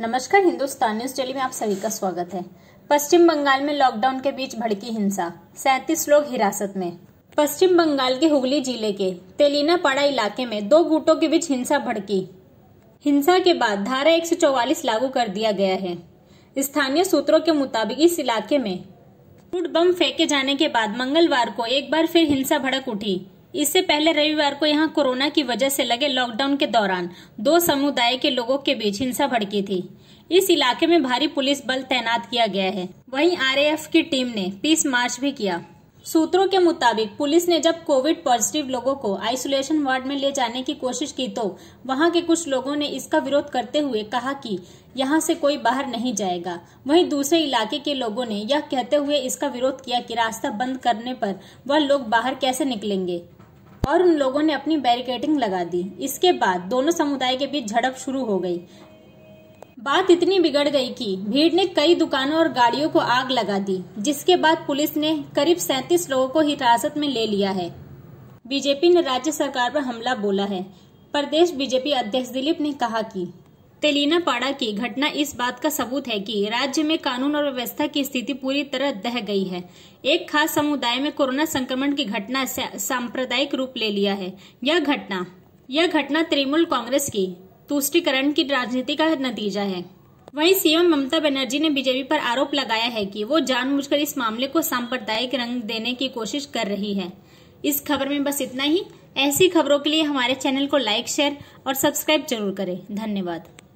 नमस्कार Hindustan news daily में आप सभी का स्वागत है पश्चिम बंगाल में लॉकडाउन के बीच भड़की हिंसा सैंतीस लोग हिरासत में पश्चिम बंगाल के हुगली जिले के तेलीनापाड़ा इलाके में दो गुटों के बीच हिंसा भड़की हिंसा के बाद धारा 144 लागू कर दिया गया है स्थानीय सूत्रों के मुताबिक इस इलाके में फूट बम फेंके जाने के बाद मंगलवार को एक बार फिर हिंसा भड़क उठी इससे पहले रविवार को यहां कोरोना की वजह से लगे लॉकडाउन के दौरान दो समुदाय के लोगों के बीच हिंसा भड़की थी इस इलाके में भारी पुलिस बल तैनात किया गया है वहीं आरएएफ की टीम ने पीस मार्च भी किया सूत्रों के मुताबिक पुलिस ने जब कोविड पॉजिटिव लोगों को आइसोलेशन वार्ड में ले जाने की कोशिश की तो वहां के कुछ लोगों ने इसका विरोध करते हुए कहा कि यहां से कोई बाहर नहीं जाएगा वहीं दूसरे इलाके के लोगों ने यह कहते हुए इसका विरोध किया कि रास्ता बंद करने पर वह लोग बाहर कैसे निकलेंगे और उन लोगों ने अपनी बैरिकेडिंग लगा दी इसके बाद दोनों समुदाय के बीच झड़प शुरू हो गई बात इतनी बिगड़ गई कि भीड़ ने कई दुकानों और गाड़ियों को आग लगा दी जिसके बाद पुलिस ने करीब सैतीस लोगों को हिरासत में ले लिया है बीजेपी ने राज्य सरकार पर हमला बोला है प्रदेश बीजेपी अध्यक्ष दिलीप ने कहा कि पाड़ा की घटना इस बात का सबूत है कि राज्य में कानून और व्यवस्था की स्थिति पूरी तरह दह गई है एक खास समुदाय में कोरोना संक्रमण की घटना सांप्रदायिक रूप ले लिया है यह घटना यह घटना तृणमूल कांग्रेस की तुष्टिकरण की राजनीति का नतीजा है वहीं सीएम ममता बनर्जी ने बीजेपी पर आरोप लगाया है कि वो जानबूझकर इस मामले को सांप्रदायिक रंग देने की कोशिश कर रही है इस खबर में बस इतना ही ऐसी खबरों के लिए हमारे चैनल को लाइक शेयर और सब्सक्राइब जरूर करें धन्यवाद